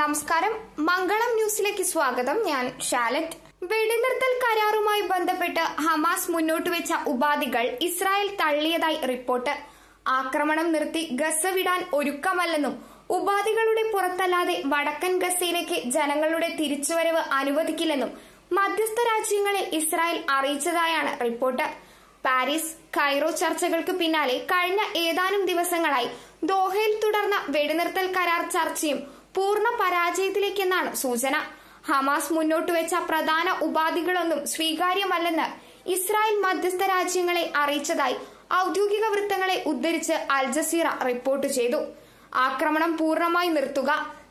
നമസ്കാരം മംഗളം ന്യൂസിലേക്ക് സ്വാഗതം ഞാൻ ഷാലറ്റ് വെടിനിർത്തൽ കരാറുമായി ബന്ധപ്പെട്ട് ഹമാസ് മുന്നോട്ട് വെച്ച ഉപാധികൾ ഇസ്രായേൽ തള്ളിയതായി റിപ്പോർട്ട് ആക്രമണം നിർത്തി ഗസ വിടാൻ ഒരുക്കമല്ലെന്നും ഉപാധികളുടെ പുറത്തല്ലാതെ വടക്കൻ ഗസയിലേക്ക് ജനങ്ങളുടെ തിരിച്ചുവരവ് അനുവദിക്കില്ലെന്നും മധ്യസ്ഥ രാജ്യങ്ങളെ ഇസ്രായേൽ അറിയിച്ചതായാണ് റിപ്പോർട്ട് പാരീസ് കൈറോ ചർച്ചകൾക്ക് പിന്നാലെ കഴിഞ്ഞ ഏതാനും ദിവസങ്ങളായി ദോഹയിൽ തുടർന്ന വെടിനിർത്തൽ കരാർ ചർച്ചയും പൂർണ്ണ പരാജയത്തിലേക്കെന്നാണ് സൂചന ഹമാസ് മുന്നോട്ട് വെച്ച പ്രധാന ഉപാധികളൊന്നും സ്വീകാര്യമല്ലെന്ന് ഇസ്രായേൽ മധ്യസ്ഥ രാജ്യങ്ങളെ അറിയിച്ചതായി ഔദ്യോഗിക വൃത്തങ്ങളെ ഉദ്ധരിച്ച് അൽ ജസീറ റിപ്പോർട്ട് ചെയ്തു ആക്രമണം പൂർണ്ണമായി നിർത്തുക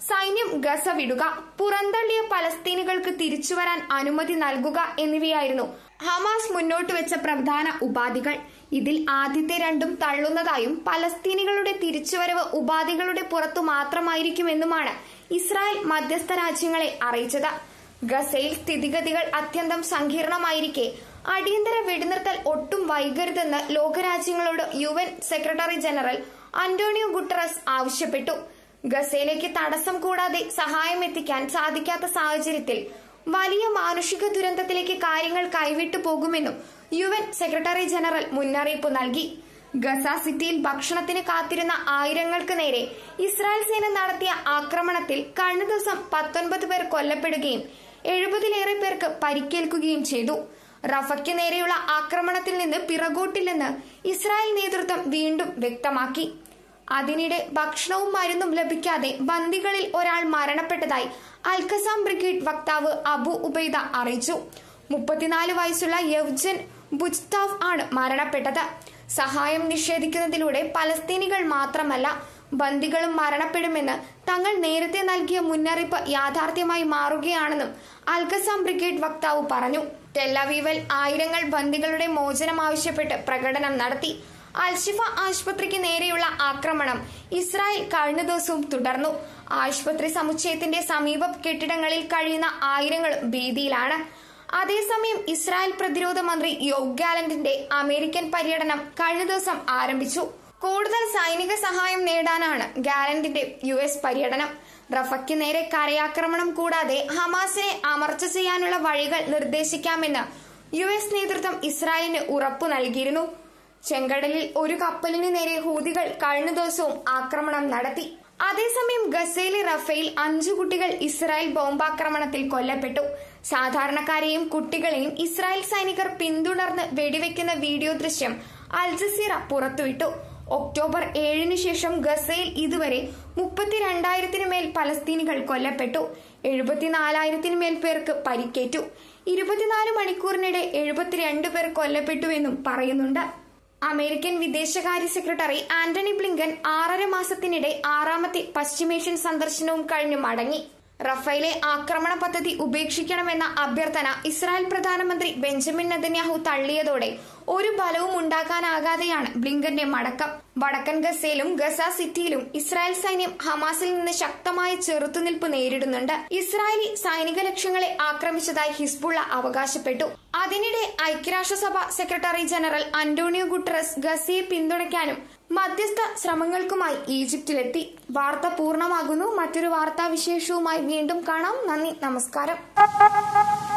സൈന്യം ഗസ വിടുക പുറന്തള്ളിയ പലസ്തീനുകൾക്ക് തിരിച്ചുവരാൻ അനുമതി നൽകുക എന്നിവയായിരുന്നു ഹമാസ് മുന്നോട്ട് വെച്ച പ്രധാന ഉപാധികൾ ഇതിൽ ആദ്യത്തെ രണ്ടും തള്ളുന്നതായും പലസ്തീനികളുടെ തിരിച്ചുവരവ് ഉപാധികളുടെ പുറത്തു മാത്രമായിരിക്കുമെന്നുമാണ് ഇസ്രായേൽ മധ്യസ്ഥ രാജ്യങ്ങളെ അറിയിച്ചത് ഗസയിൽ സ്ഥിതിഗതികൾ അത്യന്തം സങ്കീർണമായിരിക്കെ അടിയന്തര വെടിനിർത്തൽ ഒട്ടും വൈകരുതെന്ന് ലോകരാജ്യങ്ങളോട് U N secretary general Antonio Guterres ആവശ്യപ്പെട്ടു ഗസയിലേക്ക് തടസ്സം കൂടാതെ സഹായം എത്തിക്കാൻ സാധിക്കാത്ത സാഹചര്യത്തിൽ വലിയ മാനുഷിക ദുരന്തത്തിലേക്ക് കാര്യങ്ങൾ കൈവിട്ടു പോകുമെന്നും യു എൻ സെക്രട്ടറി ജനറൽ മുന്നറിയിപ്പ് നൽകി ഗസ സിറ്റിയിൽ ഭക്ഷണത്തിന് കാത്തിരുന്ന ആയിരങ്ങൾക്ക് നേരെ ഇസ്രായേൽ സേന നടത്തിയ ആക്രമണത്തിൽ കഴിഞ്ഞ ദിവസം പത്തൊൻപത് പേർ കൊല്ലപ്പെടുകയും എഴുപതിലേറെ പേർക്ക് പരിക്കേൽക്കുകയും ചെയ്തു റഫയ്ക്ക് നേരെയുള്ള ആക്രമണത്തിൽ നിന്ന് പിറകോട്ടില്ലെന്ന് ഇസ്രായേൽ നേതൃത്വം വീണ്ടും വ്യക്തമാക്കി അതിനിടെ ഭക്ഷണവും മരുന്നും ലഭിക്കാതെ ബന്ദികളിൽ ഒരാൾ മരണപ്പെട്ടതായി അൽഖസാം ബ്രിഗേഡ് വക്താവ് അബു ഉബൈദ അറിയിച്ചു മുപ്പത്തിനാല് വയസ്സുള്ള യവ്ജൻ ബുജ്താവ് ആണ് മരണപ്പെട്ടത് സഹായം നിഷേധിക്കുന്നതിലൂടെ പലസ്തീനികൾ മാത്രമല്ല ബന്ദികളും മരണപ്പെടുമെന്ന് തങ്ങൾ നേരത്തെ നൽകിയ മുന്നറിയിപ്പ് യാഥാർത്ഥ്യമായി മാറുകയാണെന്നും അൽഖസാം ബ്രിഗേഡ് വക്താവ് പറഞ്ഞു ടെല്ലവീവൽ ആയിരങ്ങൾ ബന്ദികളുടെ മോചനം ആവശ്യപ്പെട്ട് പ്രകടനം നടത്തി അൽഷിഫ ആശുപത്രിക്ക് നേരെയുള്ള ആക്രമണം ഇസ്രായേൽ കഴിഞ്ഞ ദിവസവും തുടർന്നു ആശുപത്രി സമുച്ചയത്തിന്റെ സമീപ കെട്ടിടങ്ങളിൽ കഴിയുന്ന ആയിരങ്ങൾ ഭീതിയിലാണ് അതേസമയം ഇസ്രായേൽ പ്രതിരോധ മന്ത്രി യോഗ് ഗാലന്റിന്റെ അമേരിക്കൻ പര്യടനം കഴിഞ്ഞ ദിവസം ആരംഭിച്ചു കൂടുതൽ സൈനിക സഹായം നേടാനാണ് ഗാലന്റിന്റെ യു എസ് പര്യടനം റഫയ്ക്ക് നേരെ കരയാക്രമണം കൂടാതെ ഹമാസിനെ അമർച്ച ചെയ്യാനുള്ള വഴികൾ നിർദ്ദേശിക്കാമെന്ന് യു എസ് നേതൃത്വം ഇസ്രായേലിന് ഉറപ്പു നൽകിയിരുന്നു ചെങ്കടലിൽ ഒരു കപ്പലിന് നേരെ ഹൂതികൾ കഴിഞ്ഞ ദിവസവും ആക്രമണം നടത്തി അതേസമയം ഗസേലി റഫേൽ അഞ്ചു കുട്ടികൾ ഇസ്രായേൽ ബോംബാക്രമണത്തിൽ കൊല്ലപ്പെട്ടു സാധാരണക്കാരെയും കുട്ടികളെയും ഇസ്രായേൽ സൈനികർ പിന്തുടർന്ന് വെടിവെക്കുന്ന വീഡിയോ ദൃശ്യം അൽജസീറ പുറത്തുവിട്ടു ഒക്ടോബർ ഏഴിന് ശേഷം ഗസയിൽ ഇതുവരെ മുപ്പത്തിരണ്ടായിരത്തിന് മേൽ പലസ്തീനികൾ കൊല്ലപ്പെട്ടു എഴുപത്തിനാലായിരത്തിന് മേൽ പേർക്ക് പരിക്കേറ്റു ഇരുപത്തിനാല് മണിക്കൂറിനിടെ എഴുപത്തിരണ്ട് പേർ കൊല്ലപ്പെട്ടുവെന്നും പറയുന്നുണ്ട് അമേരിക്കൻ വിദേശകാര്യ സെക്രട്ടറി ആന്റണി ബ്ലിങ്കൻ ആറര മാസത്തിനിടെ ആറാമത്തെ പശ്ചിമേഷ്യൻ സന്ദർശനവും കഴിഞ്ഞു മടങ്ങി റഫേലെ ആക്രമണ പദ്ധതി ഉപേക്ഷിക്കണമെന്ന അഭ്യർത്ഥന ഇസ്രായേൽ പ്രധാനമന്ത്രി ബെഞ്ചമിൻ നെതന്യാഹു തള്ളിയതോടെ ഒരു ഫലവും ഉണ്ടാക്കാനാകാതെയാണ് ബ്ലിങ്കന്റെ മടക്കം വടക്കൻ ഗസയിലും ഗസ സിറ്റിയിലും ഇസ്രായേൽ സൈന്യം ഹമാസിൽ നിന്ന് ശക്തമായ ചെറുത്തുനിൽപ്പ് നേരിടുന്നുണ്ട് ഇസ്രായേലി സൈനിക ലക്ഷ്യങ്ങളെ ആക്രമിച്ചതായി ഹിസ്ബുള്ള അവകാശപ്പെട്ടു അതിനിടെ ഐക്യരാഷ്ട്രസഭ സെക്രട്ടറി ജനറൽ അന്റോണിയോ ഗുട്ടറസ് ഗസയെ പിന്തുണയ്ക്കാനും മധ്യസ്ഥ ശ്രമങ്ങൾക്കുമായി ഈജിപ്തിലെത്തി വാർത്ത പൂർണ്ണമാകുന്നു മറ്റൊരു വാർത്താ വിശേഷവുമായി വീണ്ടും കാണാം നന്ദി നമസ്കാരം